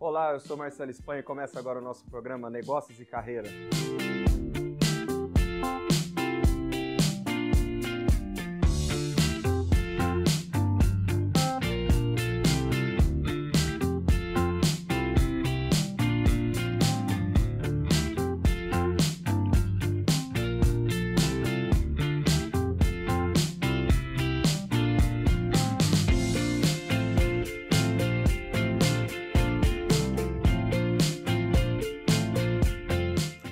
Olá, eu sou Marcelo Espanha e começa agora o nosso programa Negócios e Carreira.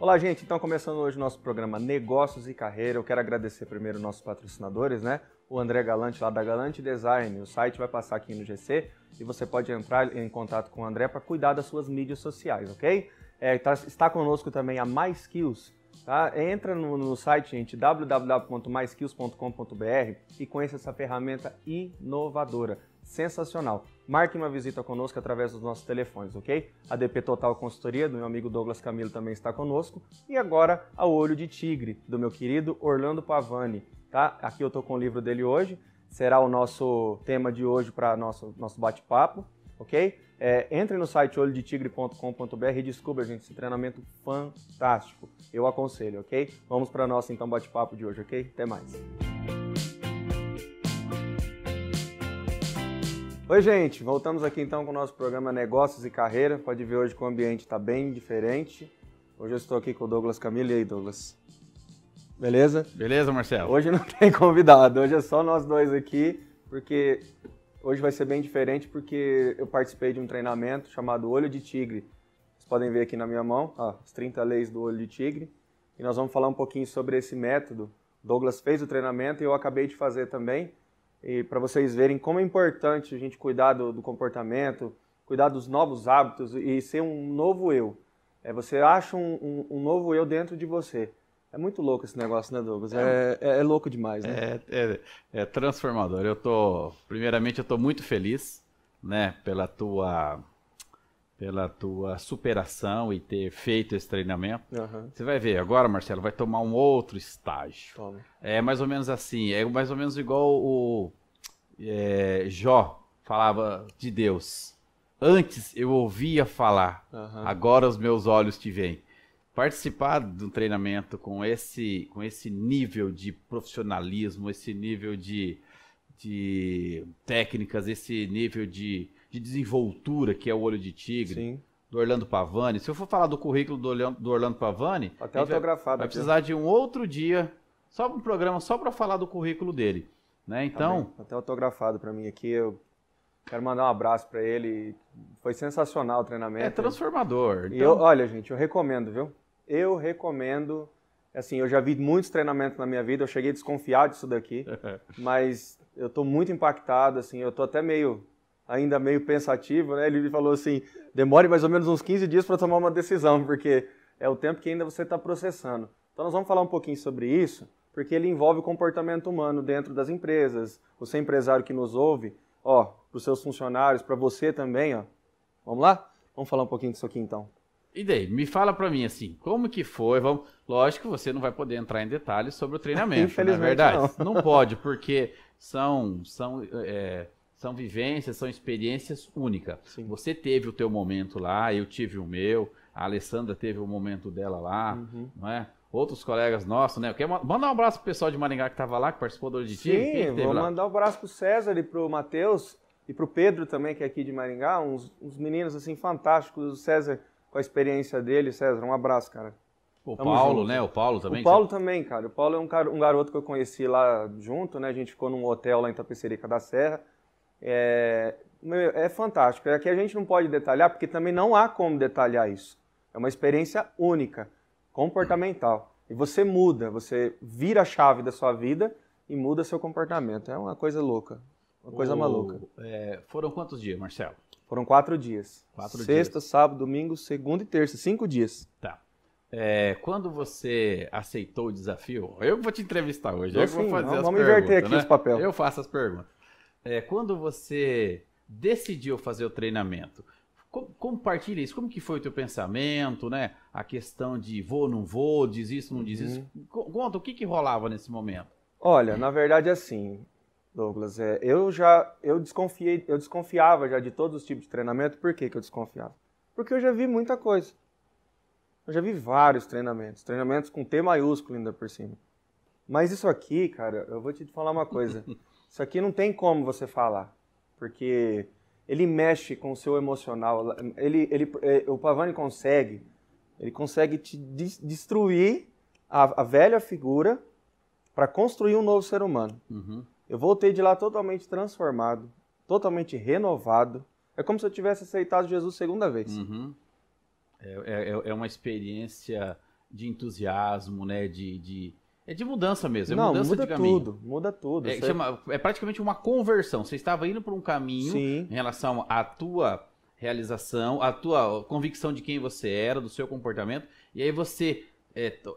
Olá, gente. Então, começando hoje o nosso programa Negócios e Carreira, eu quero agradecer primeiro nossos patrocinadores, né? O André Galante, lá da Galante Design. O site vai passar aqui no GC e você pode entrar em contato com o André para cuidar das suas mídias sociais, ok? É, tá, está conosco também a Mais Skills, Tá? Entra no, no, site, gente, www.myskills.com.br e conheça essa ferramenta inovadora, sensacional marque uma visita conosco através dos nossos telefones, ok? A DP Total Consultoria, do meu amigo Douglas Camilo, também está conosco. E agora, ao Olho de Tigre, do meu querido Orlando Pavani, tá? Aqui eu estou com o livro dele hoje, será o nosso tema de hoje para nosso, nosso bate-papo, ok? É, entre no site olhodetigre.com.br e descubra, gente, esse treinamento fantástico. Eu aconselho, ok? Vamos para nosso, então, bate-papo de hoje, ok? Até mais! Oi, gente! Voltamos aqui então com o nosso programa Negócios e Carreira. Pode ver hoje que o ambiente está bem diferente. Hoje eu estou aqui com o Douglas Camilo. E aí, Douglas? Beleza? Beleza, Marcelo. Hoje não tem convidado, hoje é só nós dois aqui, porque hoje vai ser bem diferente, porque eu participei de um treinamento chamado Olho de Tigre. Vocês podem ver aqui na minha mão, ó, as 30 leis do Olho de Tigre. E nós vamos falar um pouquinho sobre esse método. Douglas fez o treinamento e eu acabei de fazer também e para vocês verem como é importante a gente cuidar do, do, comportamento, cuidar dos novos hábitos e ser um novo eu. É, você acha um, um, um novo eu dentro de você. É muito louco esse negócio, né, Douglas? É, é, é louco demais, né? É, é, é transformador. Eu tô, primeiramente, eu tô muito feliz, né, pela tua pela tua superação e ter feito esse treinamento. Uhum. Você vai ver, agora, Marcelo, vai tomar um outro estágio. É mais ou menos assim, é mais ou menos igual o é, Jó falava de Deus. Antes eu ouvia falar, uhum. agora os meus olhos te veem. Participar de um treinamento com esse, com esse nível de profissionalismo, esse nível de, de técnicas, esse nível de de desenvoltura que é o olho de tigre. Sim. Do Orlando Pavani. Se eu for falar do currículo do Orlando, Pavani, tá até autografado, vai, vai precisar de um outro dia, só um programa só para falar do currículo dele, né? Tá então, tá até autografado para mim aqui, eu Quero mandar um abraço para ele. Foi sensacional o treinamento. É transformador. Então... E eu, olha, gente, eu recomendo, viu? Eu recomendo. Assim, eu já vi muitos treinamentos na minha vida, eu cheguei desconfiado disso daqui, mas eu tô muito impactado, assim, eu tô até meio ainda meio pensativo, né? Ele falou assim: demore mais ou menos uns 15 dias para tomar uma decisão, porque é o tempo que ainda você está processando. Então, nós vamos falar um pouquinho sobre isso, porque ele envolve o comportamento humano dentro das empresas. Você, empresário que nos ouve, ó, para os seus funcionários, para você também, ó. Vamos lá? Vamos falar um pouquinho disso aqui então. E daí, me fala para mim assim, como que foi? Vamos... Lógico, você não vai poder entrar em detalhes sobre o treinamento, é Infelizmente, na verdade. Não. não pode, porque são, são é, são vivências, são experiências únicas. Sim. Você teve o teu momento lá, eu tive o meu, a Alessandra teve o momento dela lá, uhum. não é? outros colegas nossos, né? Manda mandar um abraço pro pessoal de Maringá que estava lá, que participou do auditivo. Sim, vou lá? mandar um abraço pro César e pro Matheus e pro Pedro também, que é aqui de Maringá, uns, uns, meninos assim fantásticos, o César com a experiência dele, César, um abraço, cara. O Tamo Paulo, junto. né? O Paulo também. O Paulo você... também, cara. O Paulo é um, garoto que eu conheci lá junto, né? A gente ficou num hotel lá em Tapecerica da Serra. É, é fantástico. Aqui é a gente não pode detalhar, porque também não há como detalhar isso. É uma experiência única, comportamental. E você muda, você vira a chave da sua vida e muda seu comportamento. É uma coisa louca, uma coisa o, maluca. É, foram quantos dias, Marcelo? Foram quatro dias. Quatro Sexta, dias. sábado, domingo, segunda e terça. Cinco dias. Tá. É, quando você aceitou o desafio, eu vou te entrevistar hoje, eu, eu sim, vou fazer as vamos perguntas. Vamos inverter aqui né? os papéis. Eu faço as perguntas é, quando você decidiu fazer o treinamento, com, compartilha isso. Como que foi o teu pensamento, né? A questão de vou, não vou, diz isso, não diz Uhum. Conta o que, que rolava nesse momento. Olha, na verdade, é assim, Douglas, é, eu já eu desconfiei, eu desconfiava já de todos os tipos de treinamento. Por que, que eu desconfiava? Porque eu já vi muita coisa. Eu já vi vários treinamentos, treinamentos com T maiúsculo ainda por cima. Mas isso aqui, cara, eu vou te falar uma coisa. Isso aqui não tem como você falar, porque ele mexe com o seu emocional. Ele, ele, é, o Pavani consegue, ele consegue te destruir a, a velha figura para construir um novo ser humano. Uhum. Eu voltei de lá totalmente transformado, totalmente renovado. É como se eu tivesse aceitado Jesus segunda vez. Uhum. É, é, é, uma experiência de entusiasmo, né? de, de é de mudança mesmo, é Não, mudança muda de caminho. tudo, muda tudo. É, chama, é praticamente uma conversão. Você estava indo por um caminho Sim. em relação à tua realização, à tua convicção de quem você era, do seu comportamento, e aí você é, é,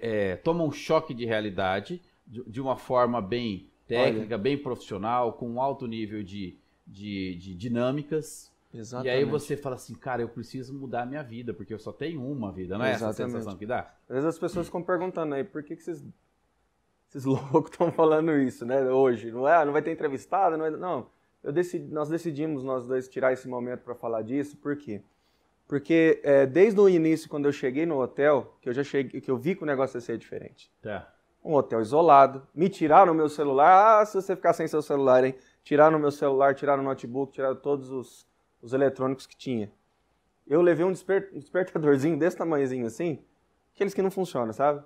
é, é, toma um choque de realidade de, de uma forma bem técnica, Olha. bem profissional, com um alto nível de, de, de dinâmicas. Exatamente. E aí você fala assim, cara, eu preciso mudar a minha vida, porque eu só tenho uma vida, não é Exatamente. essa a sensação que dá? Às vezes as pessoas ficam perguntando aí, por que, que vocês, esses loucos estão falando isso, né, hoje? Não é, não vai ter entrevistado, não, é, não. Eu decidi, nós decidimos, nós dois, tirar esse momento para falar disso, por quê? Porque é, desde o início, quando eu cheguei no hotel, que eu já cheguei, que eu vi que o negócio ia ser diferente. Tá. Um hotel isolado, me tiraram o meu celular, ah, se você ficar sem seu celular, hein? Tiraram o meu celular, tiraram o notebook, tiraram todos os os eletrônicos que tinha. Eu levei um despertadorzinho desse tamanhozinho assim, aqueles que não funcionam, sabe?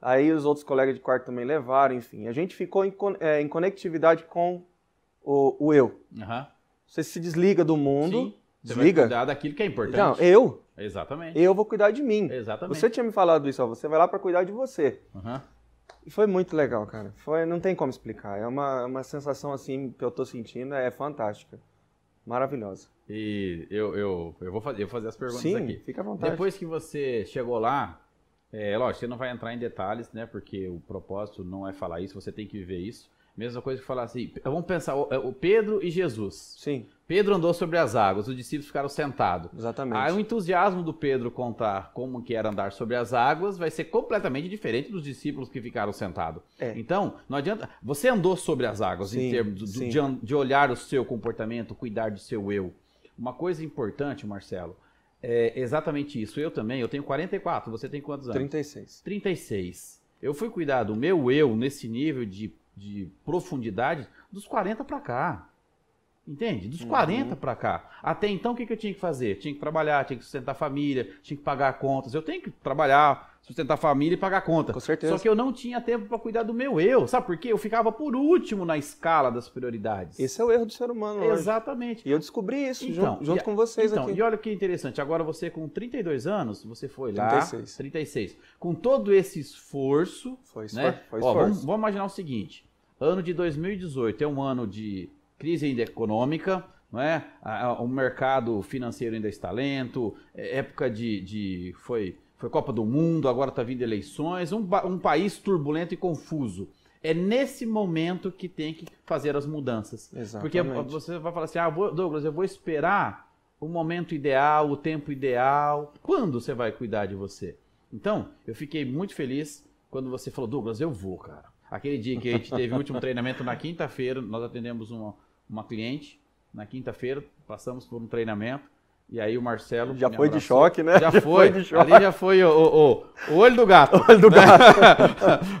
Aí os outros colegas de quarto também levaram, enfim. A gente ficou em, é, em conectividade com o, o eu. Uhum. Você se desliga do mundo. Sim. Você desliga. vai cuidar daquilo que é importante. Não, eu. Exatamente. Eu vou cuidar de mim. Exatamente. Você tinha me falado isso, ó, você vai lá para cuidar de você. Uhum. E foi muito legal, cara. Foi, não tem como explicar. É uma, uma sensação assim que eu tô sentindo, é fantástica. Maravilhosa. E eu, eu, eu, vou, fazer, eu vou fazer as perguntas Sim, aqui. fica à vontade. Depois que você chegou lá, é, lógico, você não vai entrar em detalhes, né? Porque o propósito não é falar isso, você tem que viver isso. Mesma coisa que falar assim, vamos pensar, é, o Pedro e Jesus. Sim. Pedro andou sobre as águas, os discípulos ficaram sentados. Exatamente. Aí o entusiasmo do Pedro contar como que era andar sobre as águas vai ser completamente diferente dos discípulos que ficaram sentados. É. Então, não adianta. Você andou sobre as águas sim, em termos do, de, de, olhar o seu comportamento, cuidar do seu eu. Uma coisa importante, Marcelo, é exatamente isso. Eu também, eu tenho 44, você tem quantos anos? 36. 36. Eu fui cuidar do meu eu nesse nível de, de profundidade dos 40 para cá. Entende? Dos uhum. 40 para cá. Até então, o que, eu tinha que fazer? Tinha que trabalhar, tinha que sustentar a família, tinha que pagar contas. Eu tenho que trabalhar, sustentar a família e pagar conta. Com certeza. Só que eu não tinha tempo para cuidar do meu eu. Sabe por quê? Eu ficava por último na escala das prioridades. Esse é o erro do ser humano. Hoje. Exatamente. E eu descobri isso então, junto, junto e, com vocês então, aqui. E olha que interessante. Agora você com 32 anos, você foi lá. 36. 36. Com todo esse esforço. Foi, né? esfor né? foi esforço. Ó, vamos, vamos imaginar o seguinte. Ano de 2018 é um ano de crise ainda econômica, não é? o mercado financeiro ainda está lento, é, época de, de foi, foi Copa do Mundo, agora está vindo eleições, um, um país turbulento e confuso. É nesse momento que tem que fazer as mudanças. Exatamente. Porque você vai falar assim, ah, Douglas, eu vou esperar o momento ideal, o tempo ideal. Quando você vai cuidar de você? Então, eu fiquei muito feliz quando você falou, Douglas, eu vou, cara. Aquele dia que a gente teve o último treinamento na quinta-feira, nós atendemos uma, uma cliente. Na quinta-feira, passamos por um treinamento. E aí o Marcelo. Já né? foi de choque, né? Já, já foi. foi Ali já foi o, o, o, olho do gato. O olho do né? gato.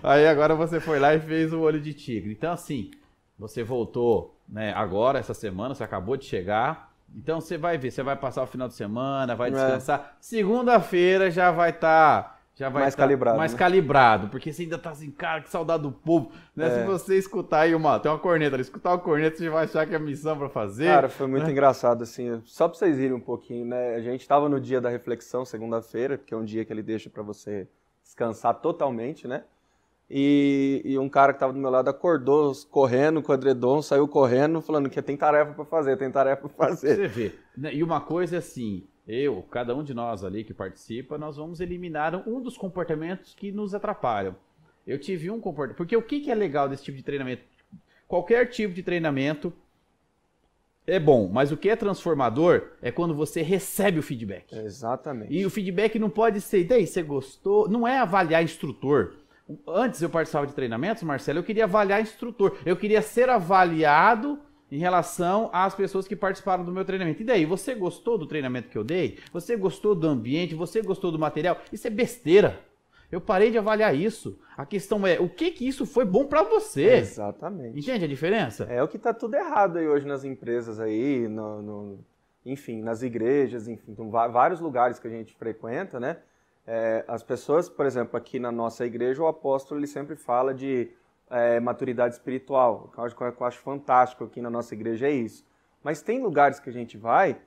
aí agora você foi lá e fez o olho de tigre. Então, assim, você voltou né, agora, essa semana, você acabou de chegar. Então você vai ver, você vai passar o final de semana, vai é. descansar. É. Segunda-feira já vai estar. Tá já vai mais tá calibrado. Mais né? calibrado, porque você ainda tá assim, cara, que saudade do povo. Né? É. Se você escutar aí uma, tem uma corneta, escutar uma corneta, você vai achar que é missão para fazer. Cara, foi muito né? engraçado, assim, só para vocês irem um pouquinho, né? A gente tava no dia da reflexão, segunda-feira, que é um dia que ele deixa para você descansar totalmente, né? E, e, um cara que tava do meu lado acordou correndo com o edredom, saiu correndo, falando que tem tarefa para fazer, tem tarefa para fazer. Você vê. Né? E uma coisa é assim, eu, cada um de nós ali que participa, nós vamos eliminar um dos comportamentos que nos atrapalham. Eu tive um comportamento. Porque o que, é legal desse tipo de treinamento? Qualquer tipo de treinamento é bom, mas o que é transformador é quando você recebe o feedback. Exatamente. E o feedback não pode ser, daí você gostou, não é avaliar instrutor. Antes eu participava de treinamentos, Marcelo, eu queria avaliar instrutor, eu queria ser avaliado em relação às pessoas que participaram do meu treinamento. E daí, você gostou do treinamento que eu dei? Você gostou do ambiente? Você gostou do material? Isso é besteira. Eu parei de avaliar isso. A questão é o que que isso foi bom para você. Exatamente. Entende a diferença? É o que tá tudo errado aí hoje nas empresas aí, no, no enfim, nas igrejas, enfim, então, vários lugares que a gente frequenta, né? É, as pessoas, por exemplo, aqui na nossa igreja, o apóstolo ele sempre fala de é, maturidade espiritual. O que eu acho fantástico aqui na nossa igreja é isso. Mas tem lugares que a gente vai,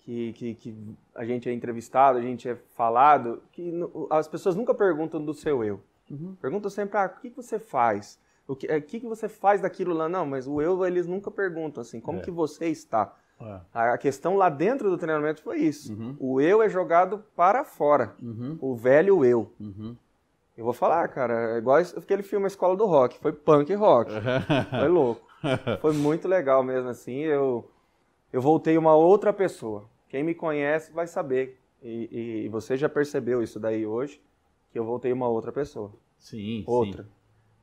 que, que, que a gente é entrevistado, a gente é falado, que as pessoas nunca perguntam do seu eu. Uhum. Perguntam sempre, ah, o que você faz? O que, é, o que você faz daquilo lá? Não, mas o eu eles nunca perguntam assim, como é. que você está? É. A questão lá dentro do treinamento foi isso. Uhum. O eu é jogado para fora. Uhum. O velho eu. Uhum. Eu vou falar, cara, é igual aquele filme Escola do Rock, foi punk rock, foi louco. Foi muito legal mesmo, assim, eu, eu voltei uma outra pessoa. Quem me conhece vai saber, e, e você já percebeu isso daí hoje, que eu voltei uma outra pessoa. Sim, Outra. Sim.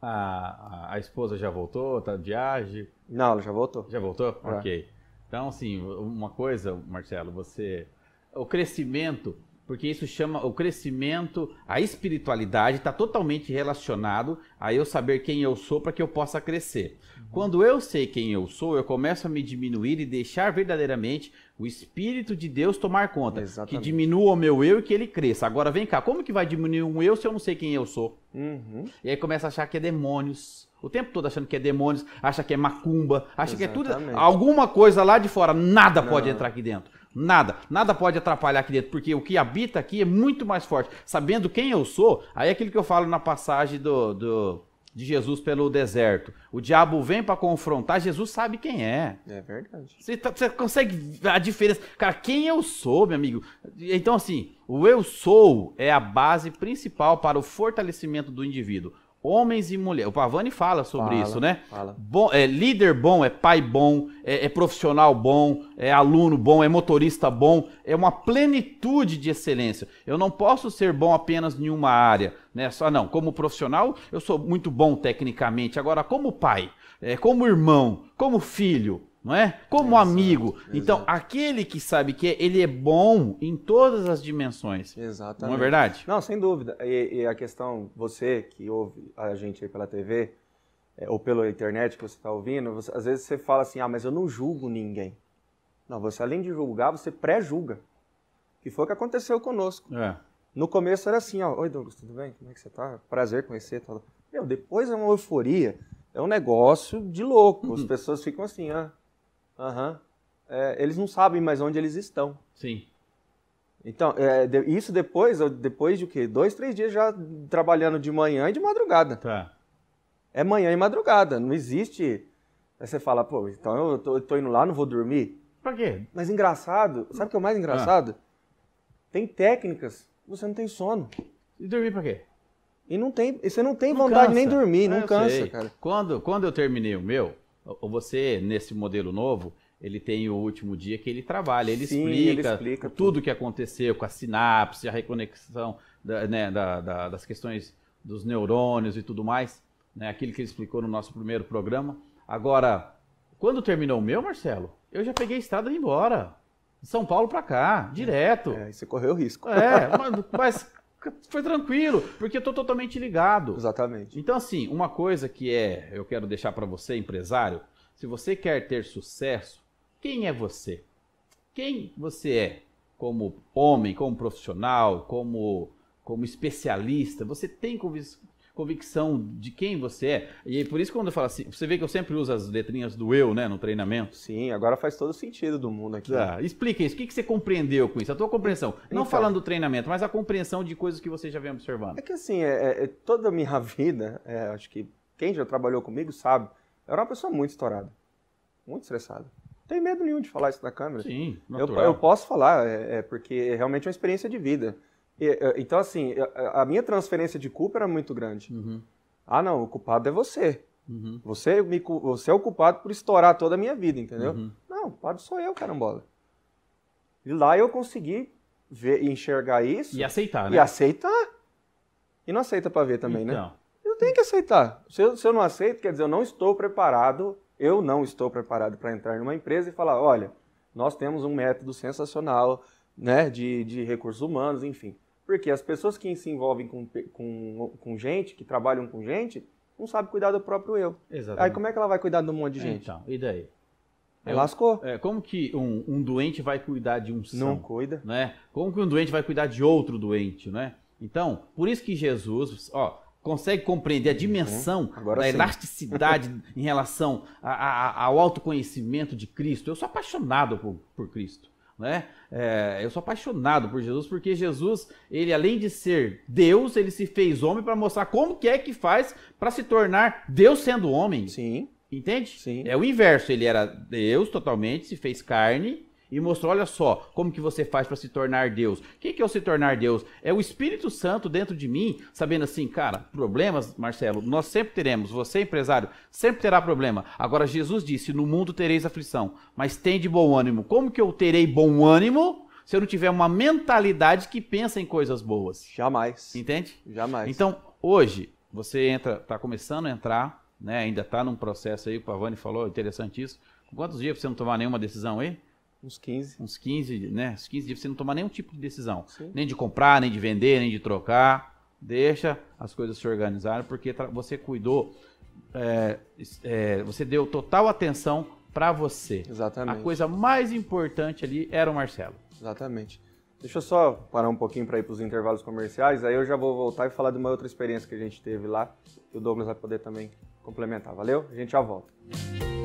A, a esposa já voltou, tá de viagem? Não, ela já voltou. Já voltou? É. Ok. Então, assim, uma coisa, Marcelo, você... O crescimento porque isso chama o crescimento, a espiritualidade está totalmente relacionado a eu saber quem eu sou para que eu possa crescer. Uhum. Quando eu sei quem eu sou, eu começo a me diminuir e deixar verdadeiramente o Espírito de Deus tomar conta. Exatamente. Que diminua o meu eu e que ele cresça. Agora vem cá, como que vai diminuir um eu se eu não sei quem eu sou? Uhum. E aí começa a achar que é demônios o tempo todo achando que é demônios, acha que é macumba, acha Exatamente. que é tudo. Alguma coisa lá de fora, nada Não. pode entrar aqui dentro. Nada, nada pode atrapalhar aqui dentro, porque o que habita aqui é muito mais forte. Sabendo quem eu sou, aí é aquilo que eu falo na passagem do, do de Jesus pelo deserto. O diabo vem para confrontar, Jesus sabe quem é. É verdade. Você, tá, você, consegue a diferença. Cara, quem eu sou, meu amigo? Então, assim, o eu sou é a base principal para o fortalecimento do indivíduo. Homens e mulheres. O Pavani fala sobre fala, isso, né? Fala. Bom, é, líder bom é pai bom, é, é, profissional bom, é aluno bom, é motorista bom, é uma plenitude de excelência. Eu não posso ser bom apenas em uma área, né? Só não. Como profissional, eu sou muito bom tecnicamente. Agora, como pai, é, como irmão, como filho, não é? Como exato, amigo. Então, exato. Então, aquele que sabe que é, ele é bom em todas as dimensões. Exatamente. Não é verdade? Não, sem dúvida. E, e a questão, você que ouve a gente aí pela TV, é, ou pela internet que você está ouvindo, você, às vezes você fala assim, ah, mas eu não julgo ninguém. Não, você além de julgar, você pré-julga. Que foi o que aconteceu conosco. É. No começo era assim, ó, oi Douglas, tudo bem? Como é que você tá? Prazer conhecer. Tal. Meu, depois é uma euforia, é um negócio de louco. As uhum. pessoas ficam assim, ah, Uhum. É, eles não sabem mais onde eles estão. Sim. Então, é, de, isso depois, depois de o quê? Dois, três dias já trabalhando de manhã e de madrugada. Tá. É manhã e madrugada. Não existe. Aí você fala, pô, então eu tô, eu tô indo lá, não vou dormir. Pra quê? Mas engraçado, sabe o que é o mais engraçado? Ah. Tem técnicas, você não tem sono. E dormir pra quê? E não tem, e você não tem não vontade cansa. nem dormir, não é, cansa, sei. cara. Quando, quando eu terminei o meu, ou você, nesse modelo novo, ele tem o último dia que ele trabalha, ele, Sim, explica, ele explica, tudo, o que aconteceu com a sinapse, a reconexão da, né, da, da, das questões dos neurônios e tudo mais, né, aquilo que ele explicou no nosso primeiro programa. Agora, quando terminou o meu, Marcelo, eu já peguei a estrada e embora. De São Paulo para cá, direto. É, você correu risco. É, mas, mas foi tranquilo, porque eu tô totalmente ligado. Exatamente. Então, assim, uma coisa que é, eu quero deixar para você, empresário, se você quer ter sucesso, quem é você? Quem você é? Como homem, como profissional, como, como especialista, você tem convicção de quem você é. E é por isso quando eu falo assim, você vê que eu sempre uso as letrinhas do eu, né, no treinamento. Sim, agora faz todo sentido do mundo aqui. Tá. Ah, Explica isso, o que, que você compreendeu com isso, a tua compreensão. Não então, falando do treinamento, mas a compreensão de coisas que você já vem observando. É que assim, é, é, é toda a minha vida, é, acho que quem já trabalhou comigo sabe, eu era uma pessoa muito estourada, muito estressada. tem medo nenhum de falar isso na câmera. Sim, natural. Eu, eu posso falar, é, é porque é realmente é uma experiência de vida. Eh, eh, então, assim, eh, a minha transferência de culpa era muito grande. Uhum. Ah, não, o culpado é você. Uhum. Você, me, você é o culpado por estourar toda a minha vida, entendeu? Uhum. Não, o culpado sou eu, carambola. E lá eu consegui ver enxergar isso. E aceitar, né? E aceitar. E não aceita para ver também, né? então. né? Eu tenho que aceitar. Se eu, se eu não aceito, quer dizer, eu não estou preparado, eu não estou preparado para entrar numa empresa e falar, olha, nós temos um método sensacional, né, de, de recursos humanos, enfim. Porque as pessoas que se envolvem com, com, com gente, que trabalham com gente, não sabem cuidar do próprio eu. Exatamente. Aí como é que ela vai cuidar de um monte de gente? Então, e daí? É, lascou. É, como que um, um doente vai cuidar de um são? Não cuida. Né? Como que um doente vai cuidar de outro doente, né? Então, por isso que Jesus, ó, consegue compreender a uhum. dimensão uhum, da sim. elasticidade em relação a, a, ao autoconhecimento de Cristo. Eu sou apaixonado por, por Cristo né? É, eu sou apaixonado por Jesus porque Jesus, ele além de ser Deus, ele se fez homem para mostrar como que é que faz para se tornar Deus sendo homem. Sim. Entende? Sim. É o inverso, ele era Deus totalmente, se fez carne e mostrou, olha só, como que você faz para se tornar Deus. O que, que é o se tornar Deus? É o Espírito Santo dentro de mim, sabendo assim, cara, problemas, Marcelo, nós sempre teremos. Você, empresário, sempre terá problema. Agora, Jesus disse, no mundo tereis aflição, mas tem de bom ânimo. Como que eu terei bom ânimo se eu não tiver uma mentalidade que pensa em coisas boas? Jamais. Entende? Jamais. Então, hoje, você entra, está começando a entrar, né? Ainda está num processo aí, o Pavani falou, interessante isso. Quantos dias você não tomar nenhuma decisão aí? Uns 15. Uns 15, né? Uns 15 dias você não tomar nenhum tipo de decisão. Sim. Nem de comprar, nem de vender, nem de trocar. Deixa as coisas se organizarem, porque você cuidou, é, é, você deu total atenção para você. Exatamente. A coisa mais importante ali era o Marcelo. Exatamente. Deixa eu só parar um pouquinho para ir para os intervalos comerciais, aí eu já vou voltar e falar de uma outra experiência que a gente teve lá, que o Douglas vai poder também complementar. Valeu? A gente já volta.